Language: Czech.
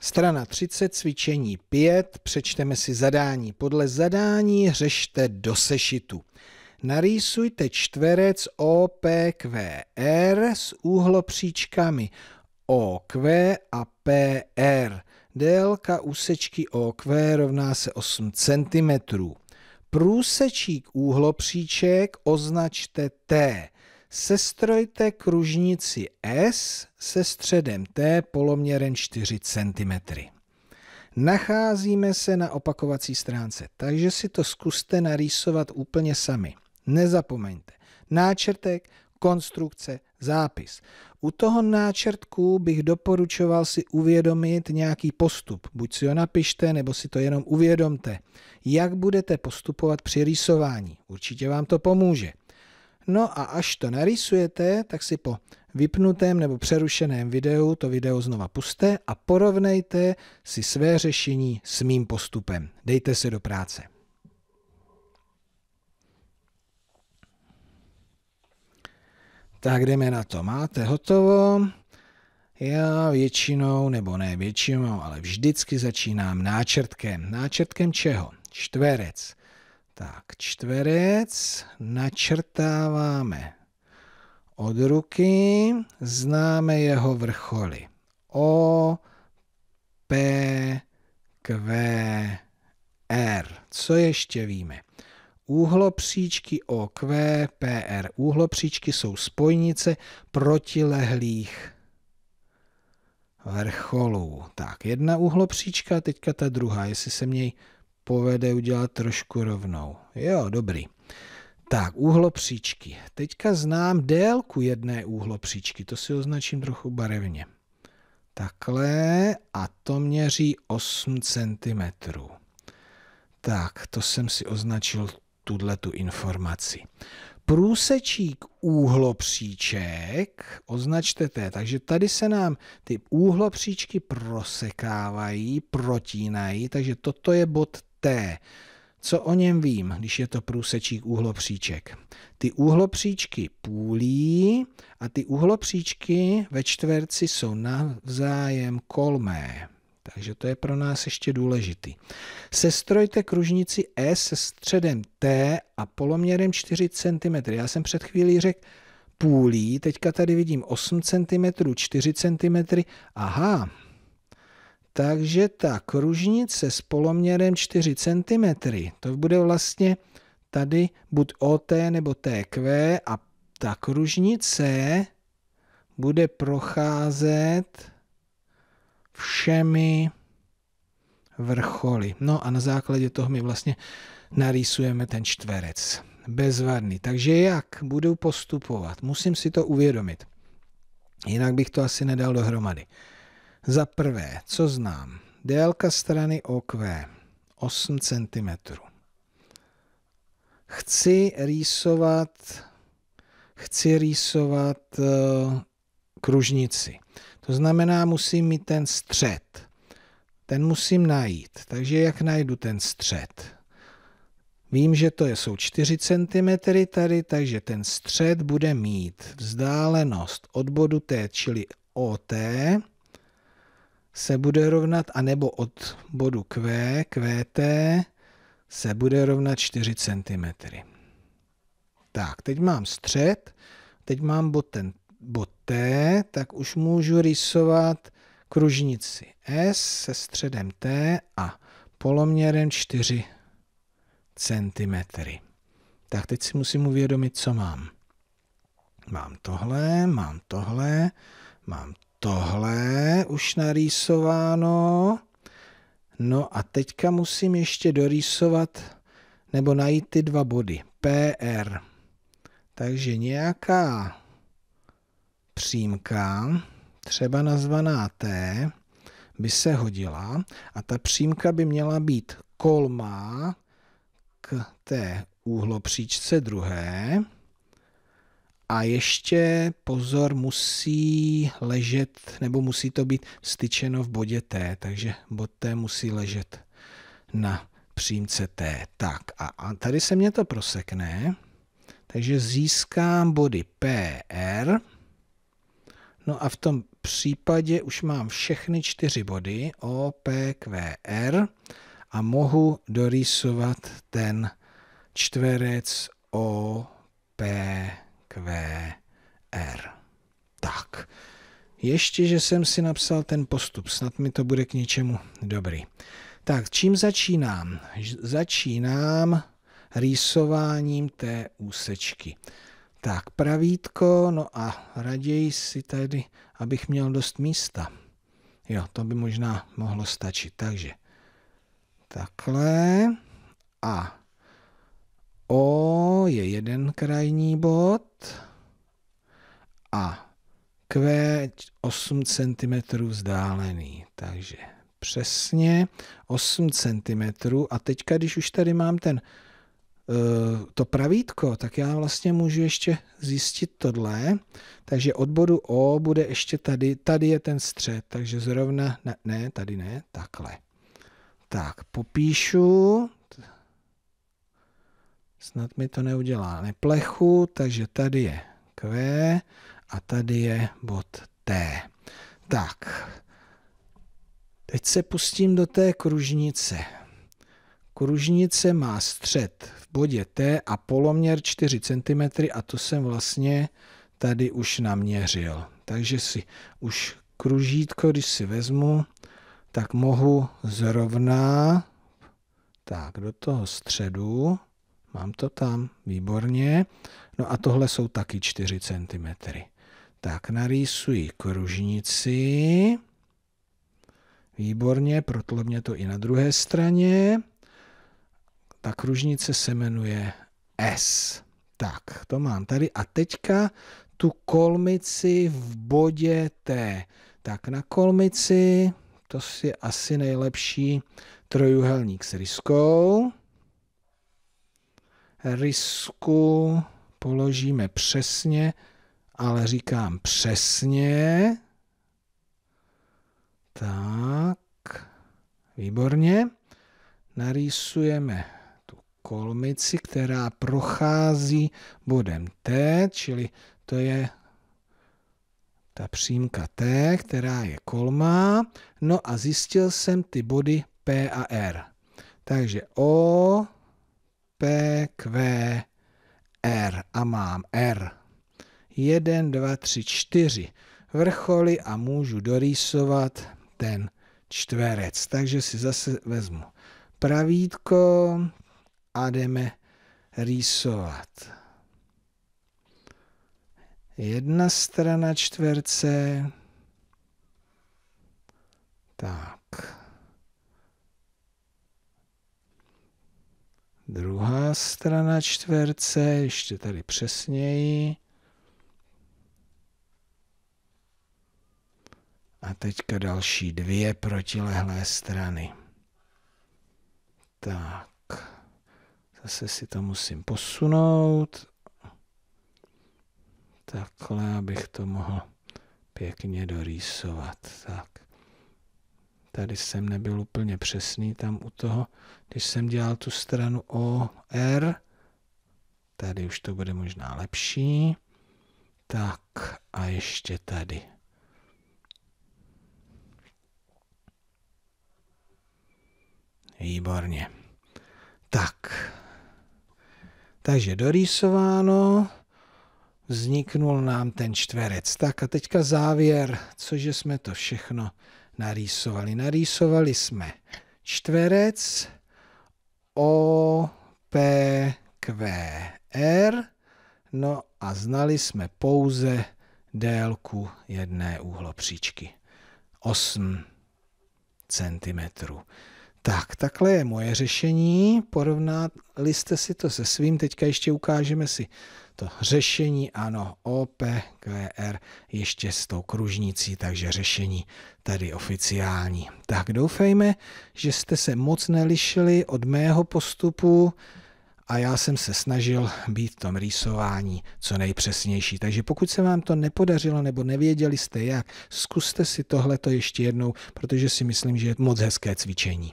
Strana 30, cvičení 5, přečteme si zadání. Podle zadání řešte do sešitu. Narýsujte čtverec OPQR s úhlopříčkami OQ a PR. Délka úsečky OQ rovná se 8 cm. Průsečík úhlopříček označte T sestrojte kružnici S se středem T poloměrem 4 cm. Nacházíme se na opakovací stránce, takže si to zkuste narýsovat úplně sami. Nezapomeňte. Náčrtek, konstrukce, zápis. U toho náčrtku bych doporučoval si uvědomit nějaký postup. Buď si ho napište, nebo si to jenom uvědomte. Jak budete postupovat při rýsování? Určitě vám to pomůže. No a až to narysujete, tak si po vypnutém nebo přerušeném videu to video znova puste a porovnejte si své řešení s mým postupem. Dejte se do práce. Tak jdeme na to. Máte hotovo. Já většinou, nebo ne většinou, ale vždycky začínám náčrtkem. Náčrtkem čeho? Čtverec. Tak, čtverec načrtáváme od ruky, známe jeho vrcholy. O, P, Q, R. Co ještě víme? Úhlopříčky OQ, PR. Úhlopříčky jsou spojnice protilehlých vrcholů. Tak, jedna úhlopříčka, teďka ta druhá, jestli se měj povede udělat trošku rovnou. Jo, dobrý. Tak, úhlopříčky. Teďka znám délku jedné úhlopříčky, to si označím trochu barevně. Takhle a to měří 8 cm. Tak, to jsem si označil tuhle tu informaci. Průsečík úhlopříček označte T. Takže tady se nám ty úhlopříčky prosekávají, protínají, takže toto je bod T. Co o něm vím, když je to průsečík úhlopříček? Ty úhlopříčky půlí a ty úhlopříčky ve čtverci jsou navzájem kolmé. Takže to je pro nás ještě důležitý. Sestrojte kružnici S e se středem T a poloměrem 4 cm. Já jsem před chvílí řekl půlí, teďka tady vidím 8 cm, 4 cm. Aha, takže ta kružnice s poloměrem 4 cm, to bude vlastně tady buď OT nebo TQ a ta kružnice bude procházet všemi vrcholy. No a na základě toho my vlastně narýsujeme ten čtverec. Bezvadný. Takže jak budu postupovat? Musím si to uvědomit. Jinak bych to asi nedal dohromady. Za prvé, co znám? Délka strany OQ 8 cm. Chci rýsovat, chci rýsovat eh, kružnici. To znamená, musím mít ten střed. Ten musím najít. Takže jak najdu ten střed? Vím, že to jsou 4 cm tady, takže ten střed bude mít vzdálenost od bodu T, čili OT, se bude rovnat, anebo od bodu Q, QT, se bude rovnat 4 cm. Tak, teď mám střed, teď mám bod, ten, bod T, tak už můžu rysovat kružnici S se středem T a poloměrem 4 cm. Tak teď si musím uvědomit, co mám. Mám tohle, mám tohle, mám tohle už narýsováno. No a teďka musím ještě dorýsovat nebo najít ty dva body. PR. Takže nějaká přímka, třeba nazvaná T, by se hodila a ta přímka by měla být kolmá k té úhlopříčce druhé. A ještě pozor, musí ležet, nebo musí to být styčeno v bodě T, takže bod T musí ležet na přímce T. Tak a, a tady se mě to prosekne, takže získám body PR, no a v tom případě už mám všechny čtyři body O, P, Q, R a mohu dorýsovat ten čtverec O, P, R. QR. Tak. Ještě, že jsem si napsal ten postup, snad mi to bude k něčemu dobrý. Tak, čím začínám? Začínám rýsováním té úsečky. Tak, pravítko, no a raději si tady, abych měl dost místa. Jo, to by možná mohlo stačit. Takže takhle a O je jeden krajní bod a Q 8 cm vzdálený. Takže přesně 8 cm. A teďka, když už tady mám ten eh, to pravítko, tak já vlastně můžu ještě zjistit tohle. Takže od bodu O bude ještě tady, tady je ten střed, takže zrovna, ne, ne tady ne, takhle. Tak, popíšu Snad mi to neudělá neplechu, takže tady je Q a tady je bod T. Tak, teď se pustím do té kružnice. Kružnice má střed v bodě T a poloměr 4 cm a to jsem vlastně tady už naměřil. Takže si už kružítko, když si vezmu, tak mohu zrovna tak do toho středu Mám to tam, výborně. No a tohle jsou taky 4 cm. Tak narýsuji kružnici. Výborně, mě to i na druhé straně. Ta kružnice se jmenuje S. Tak, to mám tady. A teďka tu kolmici v bodě T. Tak na kolmici, to je asi nejlepší trojuhelník s ryskou risku položíme přesně, ale říkám přesně. Tak, výborně. Narýsujeme tu kolmici, která prochází bodem T, čili to je ta přímka T, která je kolmá. No a zjistil jsem ty body P a R. Takže O, P, Q, R a mám R. 1, 2, 3, 4 vrcholy a můžu dorýsovat ten čtverec. Takže si zase vezmu pravítko a jdeme rýsovat. Jedna strana čtverce. Tak. Druhá strana čtverce, ještě tady přesněji. A teďka další dvě protilehlé strany. Tak, zase si to musím posunout. Takhle, abych to mohl pěkně dorýsovat. Tak tady jsem nebyl úplně přesný, tam u toho, když jsem dělal tu stranu OR, tady už to bude možná lepší, tak a ještě tady. Výborně. Tak. Takže dorýsováno, vzniknul nám ten čtverec. Tak a teďka závěr, cože jsme to všechno narýsovali. Narýsovali jsme čtverec O, P, Q, R, no a znali jsme pouze délku jedné úhlopříčky. 8 centimetrů. Tak, takhle je moje řešení. Porovnali jste si to se svým. Teďka ještě ukážeme si to řešení. Ano, OPQR ještě s tou kružnicí, takže řešení tady oficiální. Tak doufejme, že jste se moc nelišili od mého postupu a já jsem se snažil být v tom rýsování co nejpřesnější. Takže pokud se vám to nepodařilo nebo nevěděli jste jak, zkuste si tohleto ještě jednou, protože si myslím, že je moc hezké cvičení.